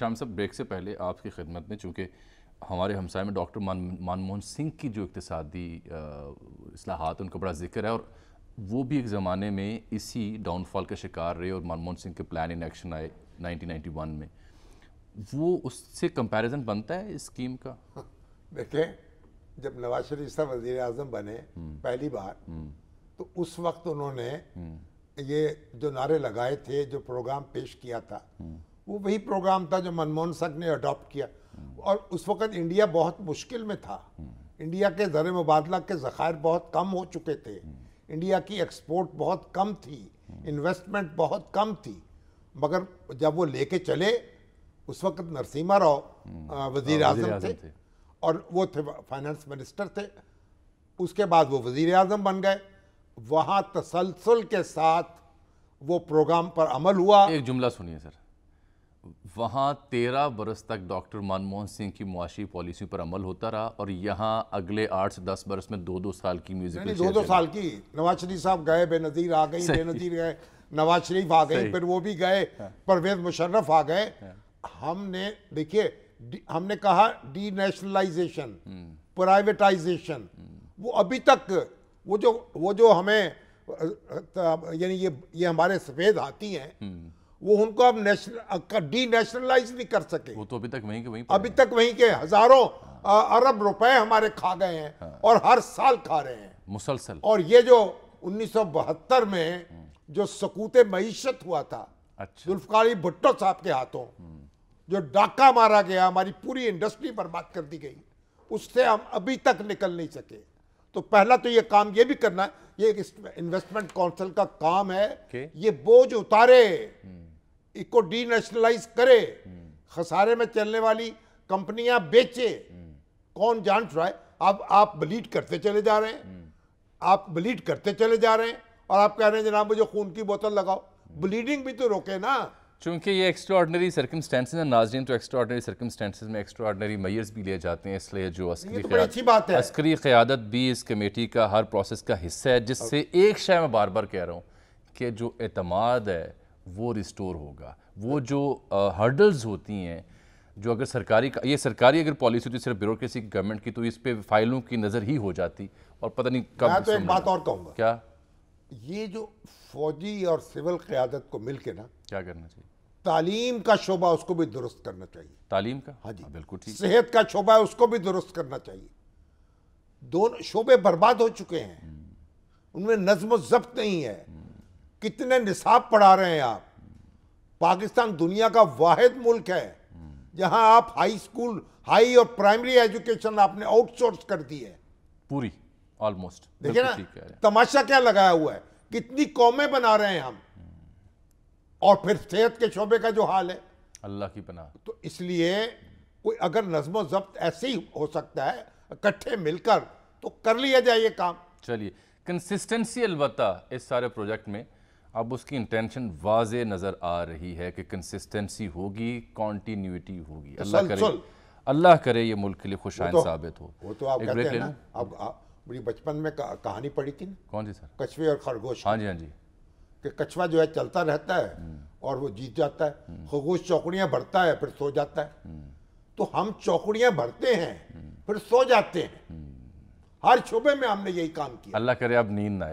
शाम साहब ब्रेक से पहले आपकी खिदमत में चूँकि हमारे हमसाय में डॉक्टर मान मनमोहन सिंह की जो इकतदी असलाहत उनका बड़ा जिक्र है और वो भी एक ज़माने में इसी डाउनफॉल का शिकार रहे और मनमोहन सिंह के प्लान इन एक्शन आए 1991 में वो उससे कंपैरिजन बनता है इस स्कीम का देखें जब नवाज शरीफ साहब वजीर अजम बने हम्म। पहली बार हम्म। तो उस वक्त उन्होंने हम्म। ये जो नारे लगाए थे जो प्रोग्राम पेश किया था वो वही प्रोग्राम था जो मनमोहन सिंह ने अडॉप्ट किया और उस वक़्त इंडिया बहुत मुश्किल में था इंडिया के ज़र मुबादला के ज़ख़ायर बहुत कम हो चुके थे इंडिया की एक्सपोर्ट बहुत कम थी इन्वेस्टमेंट बहुत कम थी मगर जब वो लेके चले उस वक्त नरसिम्हा राव वजीर अजम हाँ, थे, थे और वो थे फाइनेंस मिनिस्टर थे उसके बाद वो वजीर अजम बन गए वहाँ तसलसल के साथ वो प्रोग्राम पर अमल हुआ एक जुमला सुनिए सर वहाँ तेरह बरस तक डॉक्टर मनमोहन सिंह की मुआशी पॉलिसी पर अमल होता रहा और यहाँ अगले आठ से दस बरस में दो दो साल की म्यूजिक दो दो साल की नवाज शरीफ साहब गए बेनजीर आ गई बेनजीर गए नवाज शरीफ आ गए फिर वो भी गए हाँ। परवेज मुशर्रफ आ गए हाँ। हमने देखिए हमने कहा डी नेशनलाइजेशन प्राइवेटाइजेशन वो अभी तक वो जो वो जो हमें यानी ये ये हमारे सफ़ेद हाथी हैं हम्म। वो उनको अब नेशनल डी नेशनलाइज नहीं कर सके वो तो अभी तक वहीं के वहीं अभी तक वहीं के हजारों अरब रुपए हमारे खा गए हैं हाँ। और हर साल खा रहे हैं मुसलसल और ये जो 1972 में जो सकूत मीशत हुआ था अच्छा जुल्फकारी भुट्टो साहब के हाथों जो डाका मारा गया हमारी पूरी इंडस्ट्री बर्बाद कर दी गई उससे हम अभी तक निकल नहीं सके तो पहला तो ये काम ये भी करना ये इन्वेस्टमेंट काउंसिल का काम है ये बोझ उतारे डी डीनेशनलाइज करे खसारे में चलने वाली कंपनियां बेचे कौन जान रहा है अब आप ब्लीड करते चले जा रहे हैं आप ब्लीड करते चले जा रहे हैं और आप कह रहे हैं जनाब मुझे खून की बोतल लगाओ ब्लीडिंग भी तो रोके ना चूंकि ये एक्स्ट्रॉडनरी सर्कमस्टेंसेज हैं नाजरीन तो एक्स्ट्रॉडनरी सर्कमस्टेंसेज में एक्स्ट्रॉडनरी मयर्स भी लिए जाते हैं इसलिए जो तो अस्करी तो अच्छी बात है अस्करी क़्यादत भी इस कमेटी का हर प्रोसेस का हिस्सा है जिससे एक शायद मैं बार बार कह रहा हूँ कि जो अतमाद है वो रिस्टोर होगा वो जो हर्डल्स होती हैं जो अगर सरकारी का ये सरकारी अगर पॉलिसी होती सिर्फ ब्यूरोक्रेसी की गवर्नमेंट की तो इस पर फाइलों की नज़र ही हो जाती और पता नहीं कब मैं तो एक बात और कहूँगा क्या ये जो फौजी और सिविल क़्यादत को मिलकर ना क्या करना चाहिए तालीम का शोबा उसको भी दुरुस्त करना चाहिए तालीम का हाँ जी हाँ, बिल्कुल ठीक सेहत का शोबा उसको भी दुरुस्त करना चाहिए दोनों शोबे बर्बाद हो चुके हैं हम्म। उनमें नज्म जब्त नहीं है हम्म। कितने निसाब पढ़ा रहे हैं आप पाकिस्तान दुनिया का वाहिद मुल्क है जहां आप हाई स्कूल हाई और प्राइमरी एजुकेशन आपने आउटसोर्स कर दी है पूरी ऑलमोस्ट देखिए ना तमाशा क्या लगाया हुआ है कितनी कौमें बना रहे हैं हम और फिर सेहत के शोबे का जो हाल है अल्लाह की बना तो इसलिए कोई अगर नजमो जब्त ऐसे ही हो सकता है इकट्ठे मिलकर तो कर लिया जाए ये काम चलिए कंसिस्टेंसी अलबत्ता इस सारे प्रोजेक्ट में अब उसकी इंटेंशन वाज नज़र आ रही है कि कंसिस्टेंसी होगी कॉन्टीन्यूटी होगी तो अल्लाह करे अल्लाह करे ये मुल्क के लिए खुशाइन तो- साबित हो वो तो आप कहते हैं ना अब बड़ी बचपन में कहानी पढ़ी थी कौन सी सर कछुए और खरगोश हाँ जी हाँ जी कि कछुआ जो है चलता रहता है हम्म। और वो जीत जाता है हम्म। खरगोश चौकड़ियाँ भरता है फिर सो जाता है हम्म। तो हम चौकड़ियाँ भरते हैं फिर सो जाते हैं हर शोबे में हमने यही काम किया अल्लाह करे अब नींद ना आए